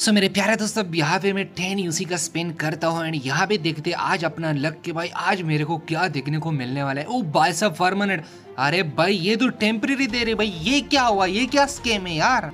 सो so, मेरे प्यारे दोस्तों यहाँ पे मैं टेन यूसी का स्पेन करता हूँ एंड यहाँ पे देखते आज अपना लक के भाई आज मेरे को क्या देखने को मिलने वाला है ओ भाई सब परमानेंट अरे भाई ये तो टेम्प्रेरी दे रहे भाई ये क्या हुआ ये क्या स्केम है यार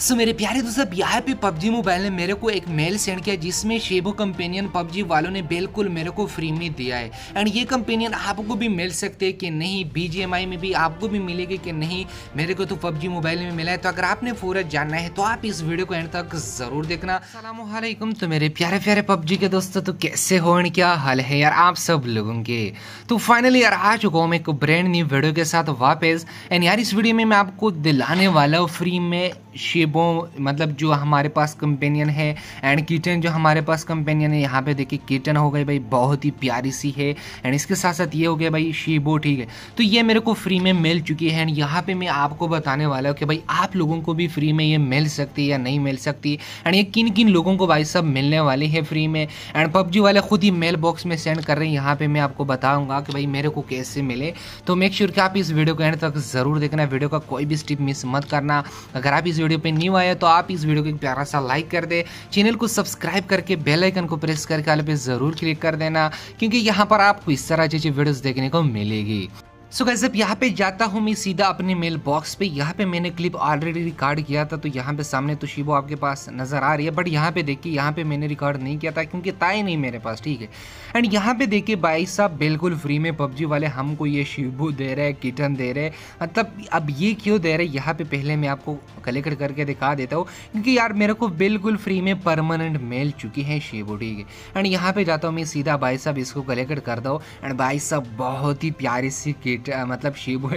सो मेरे प्यारे दोस्तों यहाँ पे पबजी मोबाइल ने मेरे को एक मेल सेंड किया जिसमें शेबो कंपेनियन पबजी वालों ने बिल्कुल मेरे को फ्री में दिया है एंड ये कंपेनियन आपको भी मिल सकते हैं कि नहीं बी में भी आपको भी मिलेगी कि नहीं मेरे को तो पबजी मोबाइल में मिला है तो अगर आपने पूरा जानना है तो आप इस वीडियो को एंड तक ज़रूर देखना सलामकुम तो मेरे प्यारे प्यारे पबजी के दोस्तों तो कैसे हो एंड क्या हाल है यार आप सब लोगों के तो फाइनली यार आ चुका हूँ मैं एक ब्रांड न्यू वीडियो के साथ वापस एंड यार इस वीडियो में मैं आपको दिलाने वाला हूँ फ्री में शेब वो मतलब जो हमारे पास कंपेनियन है एंड कीटन जो हमारे पास कंपेनियन है यहाँ पे देखिए कीटन हो गए भाई बहुत ही प्यारी सी है एंड इसके साथ साथ ये हो गया भाई शीबो ठीक है तो ये मेरे को फ्री में मिल चुकी है एंड यहाँ पे मैं आपको बताने वाला हूँ कि भाई आप लोगों को भी फ्री में ये मिल सकती है या नहीं मिल सकती एंड ये किन किन लोगों को भाई सब मिलने वाले हैं फ्री में एंड पबजी वाले खुद ही मेल बॉक्स में सेंड कर रहे हैं यहाँ पर मैं आपको बताऊँगा कि भाई मेरे को कैसे मिले तो मेक श्योर कि आप इस वीडियो को एंड तक ज़रूर देखना वीडियो का कोई भी स्टिप मिस मत करना अगर आप इस वीडियो पर न्यू आए तो आप इस वीडियो को एक प्यारा सा लाइक कर दे चैनल को सब्सक्राइब करके बेल आइकन को प्रेस करके आल पे ज़रूर क्लिक कर देना क्योंकि यहाँ पर आपको इस तरह जैसे वीडियोस देखने को मिलेगी सो गाइस गैस यहाँ पे जाता हूँ मैं सीधा अपने मेल बॉक्स पे यहाँ पे मैंने क्लिप ऑलरेडी रिकॉर्ड किया था तो यहाँ पे सामने तो शिबो आपके पास नज़र आ रही है बट यहाँ पे देखिए यहाँ पे मैंने रिकॉर्ड नहीं किया था क्योंकि ताए नहीं मेरे पास ठीक है एंड यहाँ पे देखिए भाई साहब बिल्कुल फ्री में पबजी वाले हमको ये शिबो दे रहे हैं किटन दे रहे मतलब अब ये क्यों दे रहे यहाँ पर पहले मैं आपको कलेक्ट करके दिखा देता हूँ क्योंकि यार मेरे को बिल्कुल फ्री में परमानेंट मिल चुकी है शिबो ठीक है एंड यहाँ पर जाता हूँ मैं सीधा भाई साहब इसको कलेक्ट करता हूँ एंड भाई साहब बहुत ही प्यारी सी एडिट uh, मतलब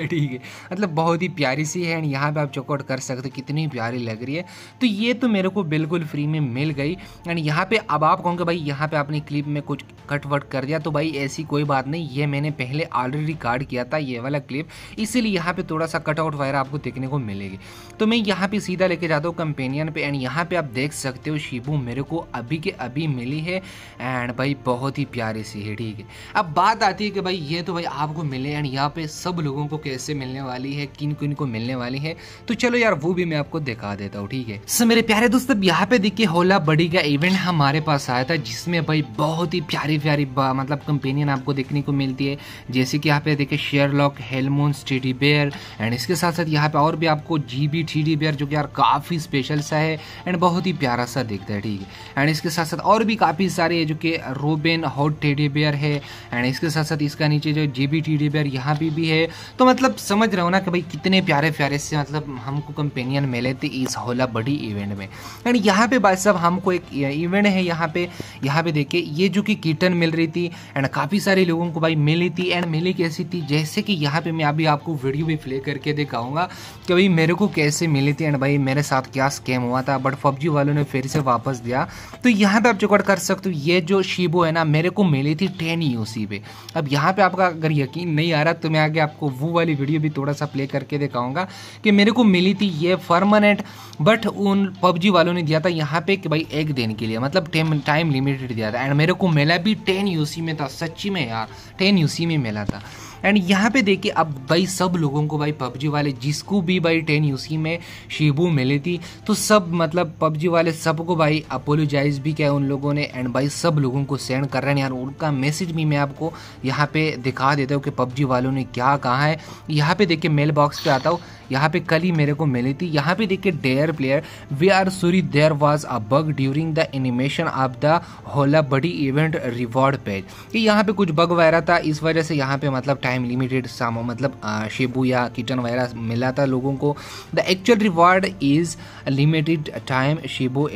ठीक है मतलब बहुत ही प्यारी सी है एंड यहाँ पे आप चेकआउट कर सकते हो कितनी प्यारी लग रही है तो ये तो मेरे को बिल्कुल फ्री में मिल गई एंड यहाँ पे अब आप कहोगे भाई यहाँ पे आपने क्लिप में कुछ कट वट कर दिया तो भाई ऐसी कोई बात नहीं ये मैंने पहले ऑलरेडी रिकॉर्ड किया था ये वाला क्लिप इसीलिए यहाँ पे थोड़ा सा कटआउट वगैरह आपको देखने को मिलेगी तो मैं यहाँ पे सीधा लेके जाता हूँ कंपेनियन पर एंड यहाँ पे आप देख सकते हो शिबू मेरे को अभी के अभी मिली है एंड भाई बहुत ही प्यारी सी है ठीक है अब बात आती है कि भाई ये तो भाई आपको मिले एंड यहाँ पे सब लोगों को कैसे मिलने वाली है किन किन को मिलने वाली है तो चलो यार वो भी मैं आपको दिखा देता हूँ ठीक है सर मेरे प्यारे दोस्त अब यहाँ पे देखिए होला बड़ी का इवेंट हमारे पास आया था जिसमें भाई बहुत ही प्यारी प्यारी मतलब कंपेनियन आपको देखने को मिलती है जैसे कि यहाँ पे देखिए Sherlock Holmes teddy bear and इसके साथ साथ यहाँ पे और भी आपको G B T D bear जो कि यार काफ़ी स्पेशल सा है एंड बहुत ही प्यारा सा दिखता है ठीक है एंड इसके साथ साथ और भी काफ़ी सारे जो कि रोबेन हॉट टेडी बेयर है एंड इसके साथ साथ इसका नीचे जो जीबी टी डी बेयर यहाँ अभी भी है तो मतलब समझ रहे हो ना कि भाई कितने प्यारे प्यारे से मतलब हमको कंपेनियन मिले थे इस होला बड़ी इवेंट में एंड यहाँ पे भाई साहब हमको एक इवेंट है यहाँ पे यहाँ पे देखे ये जो कि कीटन मिल रही थी एंड काफ़ी सारे लोगों को भाई मिली थी एंड मिली कैसी थी जैसे कि यहाँ पे मैं अभी आपको वीडियो भी प्ले करके दिखाऊंगा कि भाई मेरे को कैसे मिली थी एंड भाई मेरे साथ क्या स्कैम हुआ था बट पबजी वालों ने फिर से वापस दिया तो यहाँ पे आप चुकड़ कर सकते हो ये जो शिबो है ना मेरे को मिली थी टेन यू पे अब यहाँ पे आपका अगर यकीन नहीं आ रहा तो मैं आगे आपको वो वाली वीडियो भी थोड़ा सा प्ले करके दिखाऊंगा कि मेरे को मिली थी ये परमानेंट बट उन पबजी वालों ने दिया था यहाँ पे कि भाई एक दिन के लिए मतलब टाइम लिमिटेड दिया था एंड मेरे को मिला भी टेन यूसी में था सच्ची में यार टेन यूसी में मिला था एंड यहाँ पे देखिए अब भाई सब लोगों को भाई पबजी वाले जिसको भी भाई टेन यूसी में शिबू मिली थी तो सब मतलब पबजी वाले सबको भाई अपोलोजाइज भी किया उन लोगों ने एंड भाई सब लोगों को सेंड कर रहे हैं यार उनका मैसेज भी मैं आपको यहाँ पे दिखा देता हूँ कि पबजी वालों ने क्या कहा है यहाँ पे देखिए मेल बॉक्स पे आता हूँ यहाँ पे कल ही मेरे को मिली थी यहाँ पे देखिए dear player we are sorry there was a bug during the animation of the hola buddy event reward page कि यहाँ पे कुछ बग वगैरह था इस वजह से यहाँ पे मतलब टाइम लिमिटेड सामो मतलब शेबू या किचन वगैरह मिला था लोगों को the actual reward is limited time shiba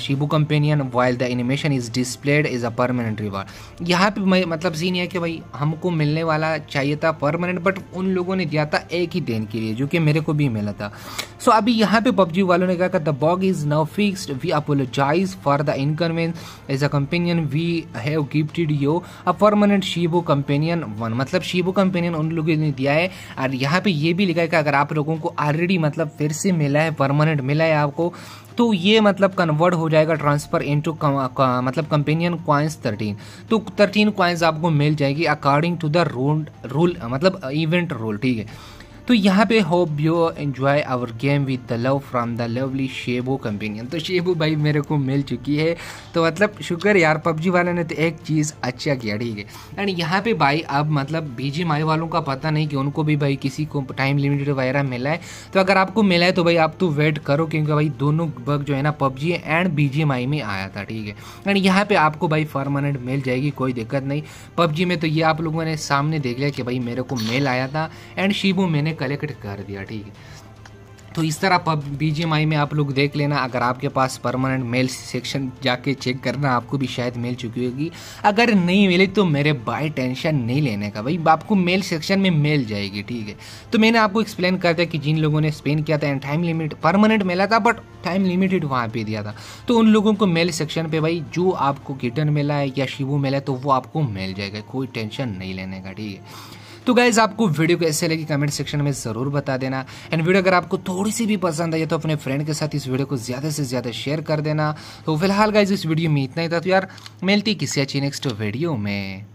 shiba companion while the animation is displayed is a permanent reward यहाँ पे मतलब सीन है कि भाई हमको मिलने वाला चाहिए था परमानेंट बट उन लोगों ने दिया था एक ही दिन के लिए जो कि मेरे को भी मिला था सो so, अभी यहाँ पे पबजी वालों ने कहा the bug is now fixed we apologize for the inconvenience as a companion we have gifted you a permanent shiba companion one मतलब शिबो कंपेनियन उन लोगों ने दिया है और यहाँ पे ये भी लिखा है कि अगर आप लोगों को ऑलरेडी मतलब फिर से मिला है परमानेंट मिला है आपको तो ये मतलब कन्वर्ट हो जाएगा ट्रांसफर इनटू मतलब कंपेनियन क्वाइंस थर्टीन तो थर्टीन क्वाइंस आपको मिल जाएगी according to the rule rule मतलब इवेंट रूल ठीक है तो यहाँ पे hope you enjoy our game with the love from the lovely shiba companion तो शेबो भाई मेरे को मिल चुकी है तो मतलब शुक्र यार पबजी वाले ने तो एक चीज़ अच्छा किया ठीक है एंड यहाँ पे भाई अब मतलब बीजी माई वालों का पता नहीं कि उनको भी भाई किसी को टाइम लिमिटेड वगैरह मिला है तो अगर आपको मिला है तो भाई आप तो वेट करो क्योंकि भाई दोनों बग जो है ना पबजी एंड बी में आया था ठीक है एंड यहाँ पे आपको भाई परमानेंट मिल जाएगी कोई दिक्कत नहीं पबजी में तो ये आप लोगों ने सामने देख लिया कि भाई मेरे को मेल आया था एंड शिबू मैंने मैंने कलेक्ट कर दिया ठीक है तो इस तरह पब बी में आप लोग देख लेना अगर आपके पास परमानेंट मेल सेक्शन जाके चेक करना आपको भी शायद मिल चुकी होगी अगर नहीं मिली तो मेरे बाय टेंशन नहीं लेने का भाई आपको मेल सेक्शन में मिल जाएगी ठीक है तो मैंने आपको एक्सप्लेन कर दिया कि जिन लोगों ने स्पेन किया था एंड टाइम लिमिट परमानेंट मिला था बट टाइम लिमिटेड वहाँ पे दिया था तो उन लोगों को मेल सेक्शन पे भाई जो आपको किटन मिला है या शिवू मिला है तो वो आपको मिल जाएगा कोई टेंशन नहीं लेने का ठीक है तो गाइज आपको वीडियो कैसे लगी कमेंट सेक्शन में ज़रूर बता देना एंड वीडियो अगर आपको थोड़ी सी भी पसंद आई तो अपने फ्रेंड के साथ इस वीडियो को ज़्यादा से ज़्यादा शेयर कर देना तो फिलहाल गाइज इस वीडियो में इतना ही था तो यार मिलती किसी अच्छी नेक्स्ट वीडियो में